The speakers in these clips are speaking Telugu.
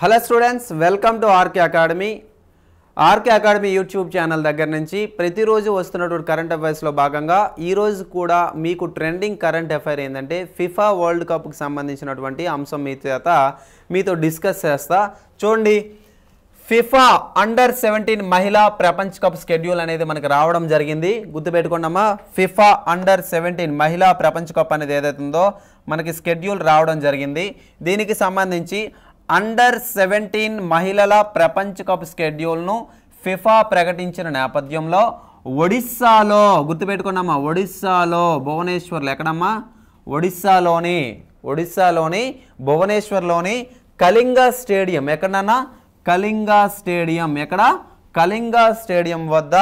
hello students welcome to R K academy R K academy YouTube channel దగ్గర నుంచి ప్రతిరోజు వస్తున్నటువంటి కరెంట్ అఫైర్స్లో భాగంగా ఈరోజు కూడా మీకు ట్రెండింగ్ కరెంట్ అఫైర్ ఏంటంటే ఫిఫా వరల్డ్ కప్కి సంబంధించినటువంటి అంశం మీ చేత మీతో డిస్కస్ చేస్తా చూడండి ఫిఫా అండర్ సెవెంటీన్ మహిళా ప్రపంచ కప్ స్కెడ్యూల్ అనేది మనకు రావడం జరిగింది గుర్తుపెట్టుకున్నామా ఫిఫా అండర్ సెవెంటీన్ మహిళా ప్రపంచ కప్ అనేది ఏదైతుందో మనకి స్కెడ్యూల్ రావడం జరిగింది దీనికి సంబంధించి అండర్ సెవెంటీన్ మహిళల ప్రపంచ కప్ స్కెడ్యూల్ను ఫిఫా ప్రకటించిన నేపథ్యంలో ఒడిస్సాలో గుర్తుపెట్టుకున్నామా ఒడిస్సాలో భువనేశ్వర్లో ఎక్కడమ్మా ఒడిస్సాలోని ఒడిస్సాలోని భువనేశ్వర్లోని కళింగ స్టేడియం ఎక్కడన్నా కళింగ స్టేడియం ఎక్కడ కళింగ స్టేడియం వద్ద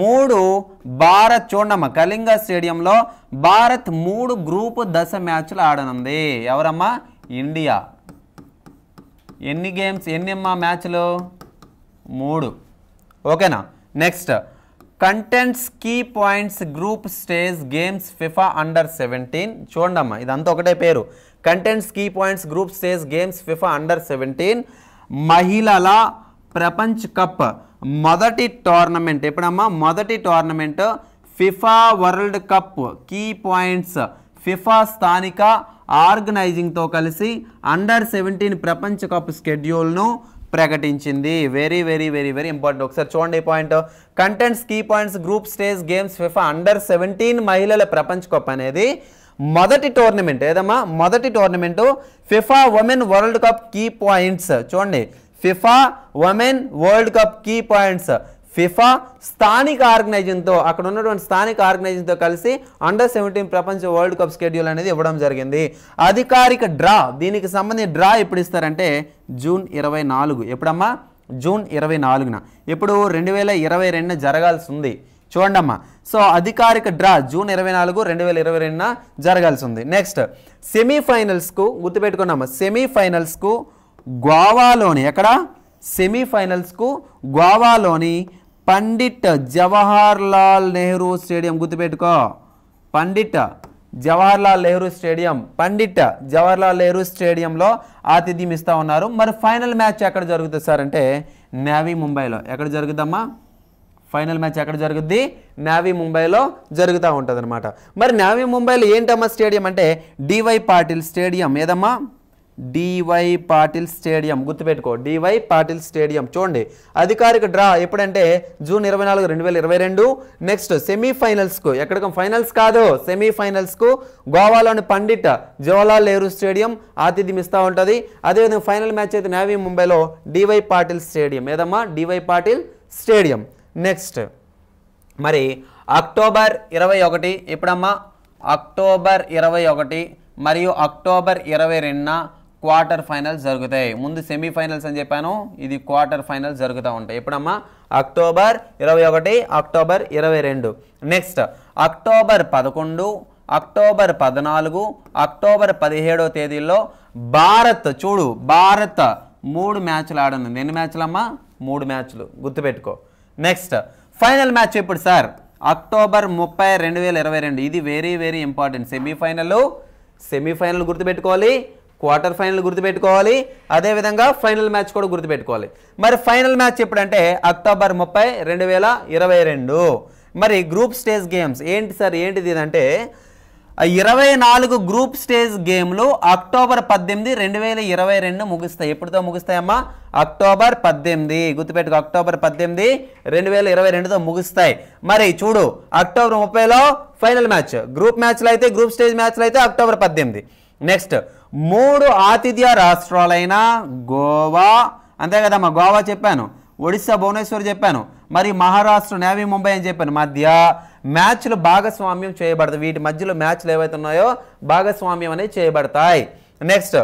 మూడు భారత్ చూడమ్మా కళింగ స్టేడియంలో భారత్ మూడు గ్రూపు దశ మ్యాచ్లు ఆడనుంది ఎవరమ్మా ఇండియా ఎన్ని గేమ్స్ ఎన్ని అమ్మా మ్యాచ్లు మూడు ఓకేనా next contents key points group stage games FIFA under seventeen చూడమ్మా ఇదంతా ఒకటే పేరు contents key points group stage games FIFA under seventeen మహిళల ప్రపంచ కప్ మొదటి టోర్నమెంట్ ఎప్పుడమ్మా మొదటి టోర్నమెంట్ FIFA world cup key points FIFA స్థానిక ఆర్గనైజింగ్తో కలిసి అండర్ సెవెంటీన్ ప్రపంచ కప్ షెడ్యూల్ను ప్రకటించింది very very very very important ఒకసారి చూడండి point contents key points group stage games FIFA under seventeen మహిళల ప్రపంచ కప్ అనేది మొదటి టోర్నమెంట్ ఏదమ్మా మొదటి tournament FIFA women world cup key points చూడండి FIFA women world cup key points FIFA స్థానిక ఆర్గనైజేషన్తో అక్కడ ఉన్నటువంటి స్థానిక ఆర్గనైజేషన్తో కలిసి అండర్ సెవెంటీన్ ప్రపంచ వరల్డ్ కప్ స్కెడ్యూల్ అనేది ఇవ్వడం జరిగింది అధికారిక డ్రా దీనికి సంబంధించి డ్రా ఎప్పుడు ఇస్తారంటే జూన్ ఇరవై నాలుగు ఎప్పుడమ్మా జూన్ ఇరవై నాలుగున ఇప్పుడు రెండు వేల ఇరవై రెండున జరగాల్సి ఉంది చూడండి అమ్మా సో అధికారిక డ్రా జూన్ ఇరవై నాలుగు రెండు వేల ఇరవై రెండున జరగాల్సి ఉంది నెక్స్ట్ సెమీఫైనల్స్కు గుర్తుపెట్టుకున్నామా సెమీఫైనల్స్కు గోవాలోని ఎక్కడ సెమీఫైనల్స్కు గోవాలోని పండిట్ జవహర్ లాల్ నెహ్రూ స్టేడియం గుర్తుపెట్టుకో పండిట్ జవహర్లాల్ నెహ్రూ స్టేడియం పండిట్ జవహర్లాల్ నెహ్రూ స్టేడియంలో ఆతిథ్యం ఇస్తూ ఉన్నారు మరి ఫైనల్ మ్యాచ్ ఎక్కడ జరుగుతుంది సార్ అంటే నేవీ ముంబైలో ఎక్కడ జరుగుద్దమ్మా ఫైనల్ మ్యాచ్ ఎక్కడ జరుగుద్ది నేవీ ముంబైలో జరుగుతూ ఉంటుంది మరి నావీ ముంబైలో ఏంటమ్మా స్టేడియం అంటే డివై పాటిల్ స్టేడియం ఏదమ్మా డివై పాటిల్ స్టేడియం గుర్తుపెట్టుకో డివై పాటిల్ స్టేడియం చూడండి అధికారిక డ్రా ఎప్పుడంటే జూన్ ఇరవై నాలుగు రెండు వేల ఇరవై రెండు నెక్స్ట్ సెమీఫైనల్స్కు ఎక్కడికి ఫైనల్స్ కాదు సెమీఫైనల్స్కు గోవాలోని పండిట్ జవహర్లాల్ నెహ్రూ స్టేడియం ఆతిథ్యం ఇస్తూ ఉంటుంది అదేవిధంగా ఫైనల్ మ్యాచ్ అయితే నావీ ముంబైలో డివై పాటిల్ స్టేడియం ఏదమ్మా డివై పాటిల్ స్టేడియం నెక్స్ట్ మరి అక్టోబర్ ఇరవై ఒకటి ఎప్పుడమ్మా అక్టోబర్ ఇరవై ఒకటి మరియు అక్టోబర్ ఇరవై రెండున క్వార్టర్ ఫైనల్స్ జరుగుతాయి ముందు సెమీఫైనల్స్ అని చెప్పాను ఇది క్వార్టర్ ఫైనల్స్ జరుగుతూ ఉంటాయి ఎప్పుడమ్మా అక్టోబర్ ఇరవై ఒకటి అక్టోబర్ ఇరవై రెండు నెక్స్ట్ అక్టోబర్ పదకొండు అక్టోబర్ పద్నాలుగు అక్టోబర్ పదిహేడో తేదీల్లో భారత్ చూడు భారత్ మూడు మ్యాచ్లు ఆడను ఎన్ని మ్యాచ్లమ్మా మూడు మ్యాచ్లు గుర్తుపెట్టుకో నెక్స్ట్ ఫైనల్ మ్యాచ్ ఇప్పుడు సార్ అక్టోబర్ ముప్పై రెండు వేల ఇరవై రెండు ఇది very very important semifinal semifinal గుర్తుపెట్టుకోవాలి క్వార్టర్ ఫైనల్ గుర్తుపెట్టుకోవాలి అదేవిధంగా ఫైనల్ మ్యాచ్ కూడా గుర్తుపెట్టుకోవాలి మరి ఫైనల్ మ్యాచ్ ఎప్పుడంటే అక్టోబర్ ముప్పై రెండు వేల ఇరవై రెండు మరి గ్రూప్ స్టేజ్ గేమ్స్ ఏంటి సార్ ఏంటిది అంటే ఇరవై నాలుగు గ్రూప్ స్టేజ్ గేమ్లు అక్టోబర్ పద్దెనిమిది రెండు వేల ఇరవై రెండు ముగుస్తాయి ఎప్పుడుతో ముగుస్తాయమ్మా అక్టోబర్ పద్దెనిమిది గుర్తుపెట్టుకో అక్టోబర్ పద్దెనిమిది రెండు వేల ఇరవై రెండుతో ముగుస్తాయి మరి చూడు అక్టోబర్ ముప్పైలో ఫైనల్ మ్యాచ్ గ్రూప్ మ్యాచ్లు అయితే గ్రూప్ స్టేజ్ మ్యాచ్లు అయితే అక్టోబర్ పద్దెనిమిది నెక్స్ట్ మూడు ఆతిథ్య రాష్ట్రాలైన గోవా అంతే కదమ్మా గోవా చెప్పాను ఒడిస్సా భువనేశ్వర్ చెప్పాను మరి మహారాష్ట్ర నేవీ ముంబై అని చెప్పాను మధ్య మ్యాచ్లు భాగస్వామ్యం చేయబడతాయి వీటి మధ్యలో మ్యాచ్లు ఏవైతే ఉన్నాయో భాగస్వామ్యం అనేవి చేయబడతాయి నెక్స్ట్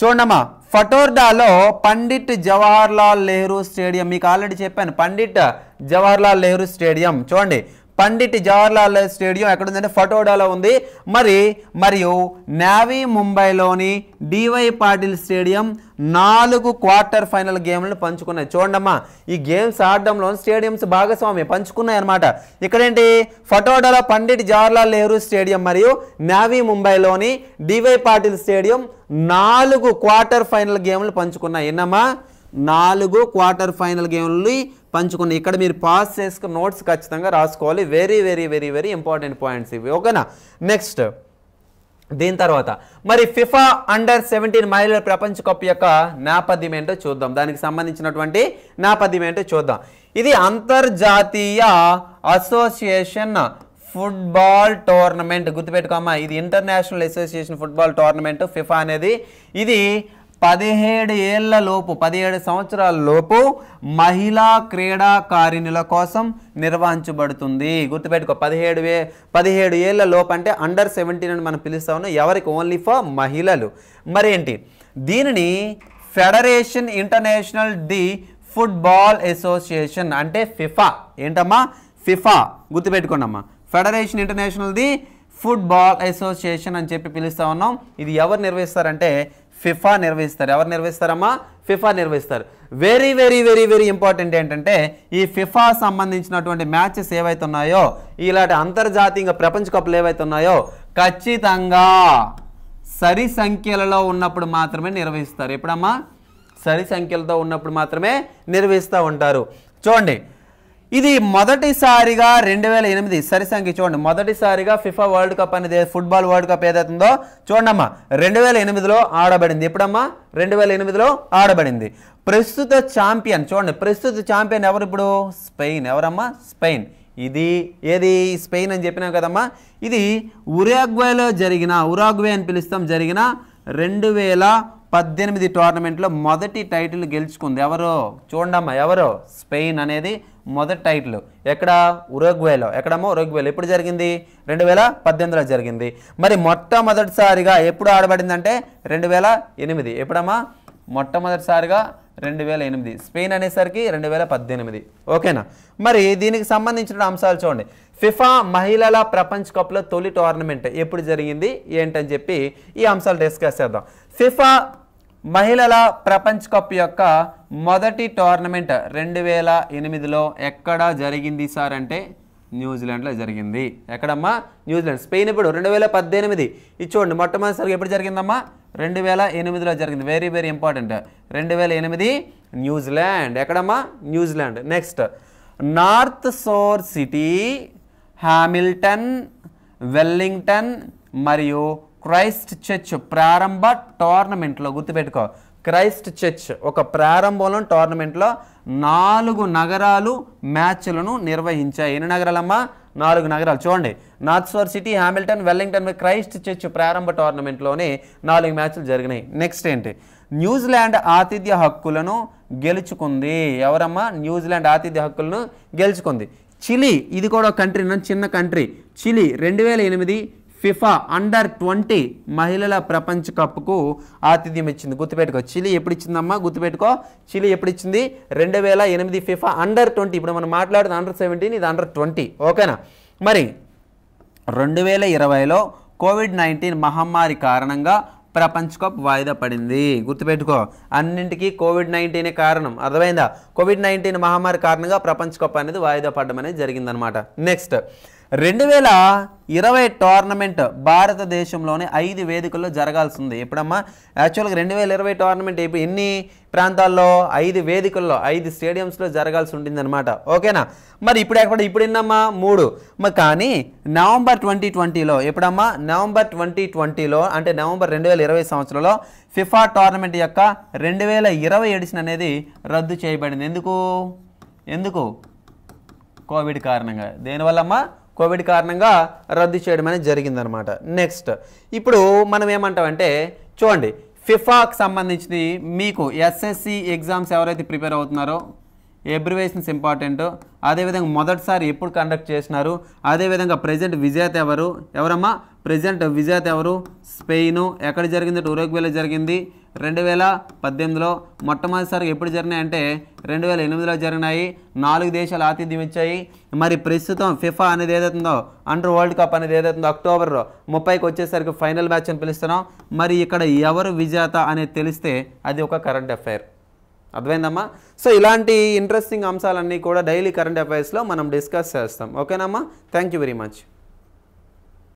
చూడమ్మా ఫటోర్డాలో పండిట్ జవహర్లాల్ నెహ్రూ స్టేడియం మీకు ఆల్రెడీ చెప్పాను పండిట్ జవహర్లాల్ నెహ్రూ స్టేడియం చూడండి పండిట్ జవహర్లాల్ నెహ్రూ స్టేడియం ఉందంటే ఫటోడాలో ఉంది మరి మరియు నావీ ముంబైలోని డివై పాటిల్ స్టేడియం నాలుగు క్వార్టర్ ఫైనల్ గేమ్లను పంచుకున్నాయి చూడండమ్మా ఈ గేమ్స్ ఆడడంలో స్టేడియంస్ భాగస్వామి పంచుకున్నాయి అనమాట ఇక్కడేంటి ఫటోడాలో పండిట్ జవహర్లాల్ నెహ్రూ స్టేడియం మరియు నావీ ముంబైలోని డివై పాటిల్ స్టేడియం నాలుగు క్వార్టర్ ఫైనల్ గేమ్లు పంచుకున్నాయి ఎన్నమ్మా నాలుగు క్వార్టర్ ఫైనల్ గేమ్లు పంచుకున్నాయి ఇక్కడ మీరు పాస్ చేసుకున్న నోట్స్ ఖచ్చితంగా రాసుకోవాలి very very very very important points ఇవి ఓకేనా నెక్స్ట్ దీని తర్వాత మరి ఫిఫా అండర్ సెవెంటీన్ మహిళల ప్రపంచ కప్ యొక్క నేపథ్యం ఏంటో చూద్దాం దానికి సంబంధించినటువంటి నేపథ్యం ఏంటో చూద్దాం ఇది అంతర్జాతీయ అసోసియేషన్ ఫుట్బాల్ టోర్నమెంట్ గుర్తుపెట్టుకోమ్మా ఇది international association football tournament FIFA అనేది ఇది పదిహేడు ఏళ్ల లోపు పదిహేడు సంవత్సరాల లోపు మహిళా క్రీడాకారిణుల కోసం నిర్వహించబడుతుంది గుర్తుపెట్టుకో పదిహేడు వే పదిహేడు ఏళ్ల లోపు అంటే అండర్ సెవెంటీన్ అని మనం పిలుస్తా ఉన్నాం ఎవరికి ఓన్లీ ఫర్ మహిళలు మరేంటి దీనిని federation international the football association అంటే ఫిఫా ఏంటమ్మా ఫిఫా గుర్తుపెట్టుకోండమ్మా federation international the football association అని చెప్పి పిలుస్తూ ఉన్నాం ఇది ఎవరు నిర్వహిస్తారంటే ఫిఫా నిర్వహిస్తారు ఎవరు నిర్వహిస్తారమ్మా ఫిఫా నిర్వహిస్తారు very very very very important ఏంటంటే ఈ ఫిఫా సంబంధించినటువంటి మ్యాచెస్ ఏవైతే ఉన్నాయో ఇలాంటి అంతర్జాతీయ ప్రపంచ కప్లు ఏవైతే ఉన్నాయో ఖచ్చితంగా సరి సంఖ్యలలో ఉన్నప్పుడు మాత్రమే నిర్వహిస్తారు ఎప్పుడమ్మా సరి సంఖ్యలతో ఉన్నప్పుడు మాత్రమే నిర్వహిస్తూ ఉంటారు చూడండి ఇది మొదటిసారిగా రెండు వేల ఎనిమిది సంఖ్య చూడండి మొదటిసారిగా ఫిఫా వరల్డ్ కప్ అనేది ఫుట్బాల్ వరల్డ్ కప్ ఏదైతుందో చూడమ్మా రెండు వేల ఎనిమిదిలో ఆడబడింది ఎప్పుడమ్మా రెండు వేల ఎనిమిదిలో ఆడబడింది ప్రస్తుత ఛాంపియన్ చూడండి ప్రస్తుత ఛాంపియన్ ఎవరు ఇప్పుడు స్పెయిన్ ఎవరమ్మా స్పెయిన్ ఇది ఏది స్పెయిన్ అని చెప్పినాం కదమ్మా ఇది ఉరాగ్వేలో జరిగిన ఉరాగ్వే అని పిలుస్తాం జరిగిన రెండు వేల పద్దెనిమిది టోర్నమెంట్లో మొదటి టైటిల్ గెలుచుకుంది ఎవరు చూడమ్మా ఎవరు స్పెయిన్ అనేది మొదటి టైటిల్ ఎక్కడ ఉరగ్వేలో ఎక్కడమ్మో ఉరగ్వేలో ఎప్పుడు జరిగింది రెండు వేల పద్దెనిమిదిలో జరిగింది మరి మొట్టమొదటిసారిగా ఎప్పుడు ఆడబడిందంటే రెండు వేల ఎనిమిది ఎప్పుడమ్మా మొట్టమొదటిసారిగా రెండు వేల ఎనిమిది స్పెయిన్ అనేసరికి రెండు వేల పద్దెనిమిది ఓకేనా మరి దీనికి సంబంధించిన అంశాలు చూడండి ఫిఫా మహిళల ప్రపంచ కప్లో తొలి టోర్నమెంట్ ఎప్పుడు జరిగింది ఏంటని చెప్పి ఈ అంశాలు డిస్కస్ చేద్దాం ఫిఫా మహిళల ప్రపంచ కప్ యొక్క మొదటి టోర్నమెంట్ రెండు వేల ఎనిమిదిలో ఎక్కడ జరిగింది సార్ అంటే న్యూజిలాండ్లో జరిగింది ఎక్కడమ్మా న్యూజిలాండ్ స్పెయిన్ ఇప్పుడు రెండు వేల పద్దెనిమిది ఇది చూడండి మొట్టమొదటిసారి ఎప్పుడు జరిగిందమ్మా రెండు వేల ఎనిమిదిలో జరిగింది వెరీ వెరీ ఇంపార్టెంట్ రెండు వేల ఎనిమిది న్యూజిలాండ్ ఎక్కడమ్మా New Zealand next north shore city Hamilton Wellington మరియు క్రైస్ట్ చర్చ్ ప్రారంభ టోర్నమెంట్లో గుర్తుపెట్టుకో క్రైస్ట్ చర్చ్ ఒక ప్రారంభంలో టోర్నమెంట్లో నాలుగు నగరాలు మ్యాచ్లను నిర్వహించాయి ఎన్ని నగరాలమ్మా నాలుగు నగరాలు చూడండి north city Hamilton Wellington Christchurch ప్రారంభ టోర్నమెంట్లోనే నాలుగు మ్యాచ్లు జరిగినాయి నెక్స్ట్ ఏంటి న్యూజిలాండ్ ఆతిథ్య హక్కులను గెలుచుకుంది ఎవరమ్మా న్యూజిలాండ్ ఆతిథ్య హక్కులను గెలుచుకుంది చిలీ ఇది కూడా కంట్రీ చిన్న కంట్రీ చిలీ రెండు వేల ఎనిమిది ఫిఫా అండర్ ట్వంటీ మహిళల ప్రపంచ కప్కు ఆతిథ్యం ఇచ్చింది గుర్తుపెట్టుకో చిలి ఎప్పుడు ఇచ్చిందమ్మా గుర్తుపెట్టుకో చిలి ఎప్పుడు ఇచ్చింది రెండు వేల ఎనిమిది ఫిఫా అండర్ ట్వంటీ ఇప్పుడు మనం మాట్లాడుతుంది అండర్ సెవెంటీన్ ఇది అండర్ ట్వంటీ ఓకేనా మరి రెండు వేల ఇరవైలో కోవిడ్ నైన్టీన్ మహమ్మారి కారణంగా ప్రపంచ కప్ వాయిదా పడింది గుర్తుపెట్టుకో అన్నింటికీ కోవిడ్ నైన్టీనే కారణం అర్థమైందా కోవిడ్ నైన్టీన్ మహమ్మారి కారణంగా ప్రపంచ కప్ అనేది వాయిదా పడడం అనేది జరిగిందనమాట నెక్స్ట్ రెండు వేల ఇరవై టోర్నమెంట్ భారతదేశంలోనే ఐదు వేదికల్లో జరగాల్సి ఉంది ఎప్పుడమ్మా యాక్చువల్గా రెండు వేల ఇరవై టోర్నమెంట్ ఎన్ని ప్రాంతాల్లో ఐదు వేదికల్లో ఐదు స్టేడియంస్లో జరగాల్సి ఉంటుందన్నమాట ఓకేనా మరి ఇప్పుడు ఎక్కడ ఇప్పుడు ఎన్నమ్మా మూడు మరి కానీ నవంబర్ ట్వంటీ ట్వంటీలో ఎప్పుడమ్మా నవంబర్ ట్వంటీ ట్వంటీలో అంటే నవంబర్ రెండు వేల ఇరవై సంవత్సరంలో ఫిఫా టోర్నమెంట్ యొక్క రెండు వేల ఇరవై ఎడిషన్ అనేది రద్దు చేయబడింది ఎందుకు ఎందుకు కోవిడ్ కారణంగా దేనివల్లమ్మా కోవిడ్ కారణంగా రద్దు చేయడం అనేది జరిగిందనమాట నెక్స్ట్ ఇప్పుడు మనం ఏమంటామంటే చూడండి ఫిఫాకి సంబంధించి మీకు ఎస్ఎస్సి ఎగ్జామ్స్ ఎవరైతే ప్రిపేర్ అవుతున్నారో ఎబ్రివేషన్స్ ఇంపార్టెంట్ అదేవిధంగా మొదటిసారి ఎప్పుడు కండక్ట్ చేసినారు అదేవిధంగా ప్రజెంట్ విజేత ఎవరు ఎవరమ్మా ప్రజెంట్ విజేత ఎవరు స్పెయిన్ ఎక్కడ జరిగింది ఉరుగ్వేలో జరిగింది రెండు వేల పద్దెనిమిదిలో మొట్టమొదటిసారి ఎప్పుడు జరిగినాయి అంటే రెండు వేల ఎనిమిదిలో జరిగినాయి నాలుగు దేశాలు ఆతిథ్యం ఇచ్చాయి మరి ప్రస్తుతం ఫిఫా అనేది ఏదైతుందో అండర్ వరల్డ్ కప్ అనేది ఏదైతుందో అక్టోబర్ ముప్పైకి వచ్చేసరికి ఫైనల్ మ్యాచ్ అని పిలుస్తున్నాం మరి ఇక్కడ ఎవరు విజేత అనేది తెలిస్తే అది ఒక కరెంట్ అఫైర్ అర్థమైందమ్మా సో ఇలాంటి ఇంట్రెస్టింగ్ అంశాలన్నీ కూడా డైలీ కరెంట్ అఫైర్స్లో మనం డిస్కస్ చేస్తాం ఓకేనమ్మా థ్యాంక్ యూ వెరీ మచ్